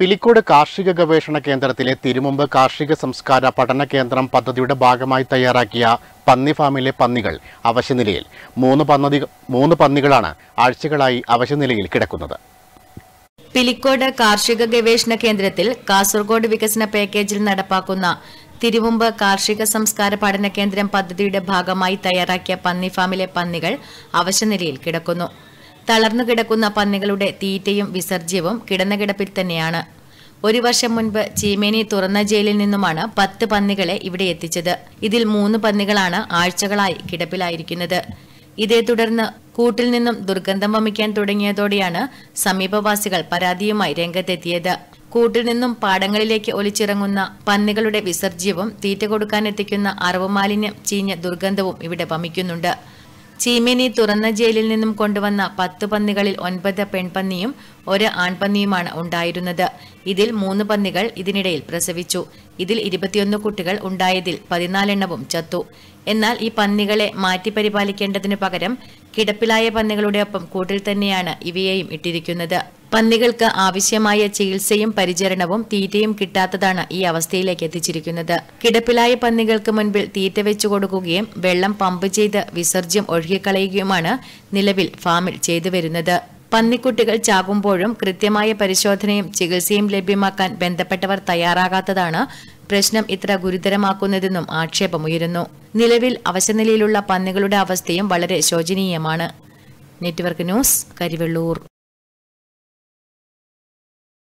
പിലിക്കോട് കാർഷിക ഗവേഷണ കേന്ദ്രത്തിലെ തിരുമുമ്പ് കാർഷിക സംസ്കാര പഠന കേന്ദ്രം പദ്ധതിയുടെ ഭാഗമായി തയ്യാറാക്കിയ പന്നി ഫാമിലെ പന്നികൾ അവശനിലയിൽ മൂന്ന് പന്നതി മൂന്ന് പന്നികളാണ് ആഴ്ചകളായി അവശനിലയിൽ കിടക്കുന്നത് പിലിക്കോട് കാർഷിക ഗവേഷണ കേന്ദ്രത്തിൽ കാസർഗോഡ് വികസന പാക്കേജിൽ നടപ്പാക്കുന്ന തിരുവുമ്പ് കാർഷിക സംസ്കാര പഠന കേന്ദ്രം പദ്ധതിയുടെ ഭാഗമായി തയ്യാറാക്കിയ പന്നി ഫാമിലെ പന്നികൾ അവശനിലയിൽ കിടക്കുന്നു തളർന്നുകിടക്കുന്ന കിടക്കുന്ന പന്നികളുടെ തീറ്റയും വിസർജ്യവും കിടന്ന കിടപ്പിൽ തന്നെയാണ് ഒരു വർഷം മുൻപ് ചീമേനി തുറന്ന ജയിലിൽ നിന്നുമാണ് പത്ത് പന്നികളെ ഇവിടെ എത്തിച്ചത് ഇതിൽ മൂന്ന് പന്നികളാണ് ആഴ്ചകളായി കിടപ്പിലായിരിക്കുന്നത് ഇതേ തുടർന്ന് കൂട്ടിൽ നിന്നും ദുർഗന്ധം വമിക്കാൻ തുടങ്ങിയതോടെയാണ് സമീപവാസികൾ പരാതിയുമായി രംഗത്തെത്തിയത് കൂട്ടിൽ നിന്നും പാടങ്ങളിലേക്ക് ഒലിച്ചിറങ്ങുന്ന പന്നികളുടെ വിസർജ്യവും തീറ്റ കൊടുക്കാനെത്തിക്കുന്ന അറവുമാലിന്യം ചീഞ്ഞ ദുർഗന്ധവും ഇവിടെ വമിക്കുന്നുണ്ട് ചീമേനി തുറന്ന ജയിലിൽ നിന്നും കൊണ്ടുവന്ന പത്ത് പന്നികളിൽ ഒൻപത് പെൺപന്നിയും ഒരു ആൺപന്നിയുമാണ് ഉണ്ടായിരുന്നത് ഇതിൽ മൂന്ന് പന്നികൾ ഇതിനിടയിൽ പ്രസവിച്ചു ഇതിൽ ഇരുപത്തിയൊന്ന് കുട്ടികൾ ഉണ്ടായതിൽ പതിനാലെണ്ണവും ചത്തു എന്നാൽ ഈ പന്നികളെ മാറ്റി പരിപാലിക്കേണ്ടതിനു പകരം കിടപ്പിലായ പന്നികളുടെ ഒപ്പം കൂട്ടിൽ തന്നെയാണ് ഇവയെയും ഇട്ടിരിക്കുന്നത് പന്നികൾക്ക് ആവശ്യമായ ചികിത്സയും പരിചരണവും തീറ്റയും കിട്ടാത്തതാണ് ഈ അവസ്ഥയിലേക്ക് എത്തിച്ചിരിക്കുന്നത് കിടപ്പിലായ പന്നികൾക്ക് മുൻപിൽ തീറ്റ വെച്ചു കൊടുക്കുകയും വെള്ളം പമ്പ് ചെയ്ത് വിസർജ്യം ഒഴുകിക്കളയുകയുമാണ് നിലവിൽ ഫാമിൽ ചെയ്തുവരുന്നത് പന്നിക്കുട്ടികൾ ചാകുമ്പോഴും കൃത്യമായ പരിശോധനയും ചികിത്സയും ലഭ്യമാക്കാൻ ബന്ധപ്പെട്ടവർ തയ്യാറാകാത്തതാണ് പ്രശ്നം ഇത്ര ഗുരുതരമാക്കുന്നതെന്നും ആക്ഷേപമുയരുന്നു നിലവിൽ അവശനിലയിലുള്ള പന്നികളുടെ അവസ്ഥയും വളരെ ശോചനീയമാണ് നെറ്റ്വർക്ക് ന്യൂസ് കരിവെള്ളൂർ